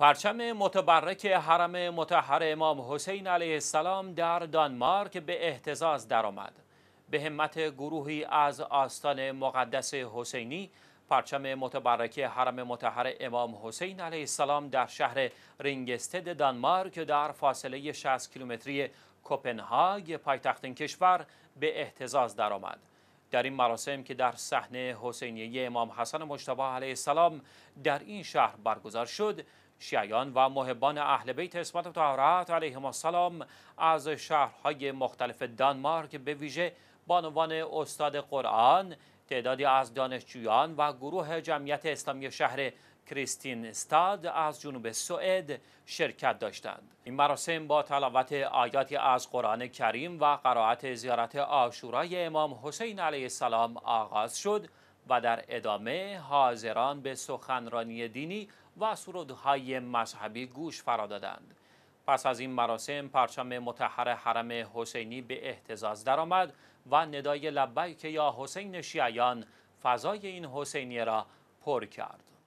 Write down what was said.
پرچم متبرک حرم متحر امام حسین علیه السلام در دانمارک به احتزاز درآمد. به همت گروهی از آستان مقدس حسینی پرچم متبرک حرم متحر امام حسین علیه السلام در شهر رینگستد دانمارک در فاصله 60 کیلومتری کپنهاگ پایتخت کشور به احتزاز درآمد. در این مراسم که در صحنه حسینیه امام حسن مجتبی علیه السلام در این شهر برگزار شد شیعیان و محبان اهل بیت اسمت و ما علیهم السلام از شهرهای مختلف دانمارک به ویژه بانوان استاد قرآن تعدادی از دانشجویان و گروه جمعیت اسلامی شهر کریستین استاد از جنوب سوئد شرکت داشتند این مراسم با تلاوت آیاتی از قرآن کریم و قرائت زیارت آشورای امام حسین علیه السلام آغاز شد و در ادامه حاضران به سخنرانی دینی و سرودهای مذهبی گوش فرا دادند پس از این مراسم پرچم متحر حرم حسینی به احتزاز درآمد و ندای لبیک یا حسین شیعیان فضای این حسینیه را پر کرد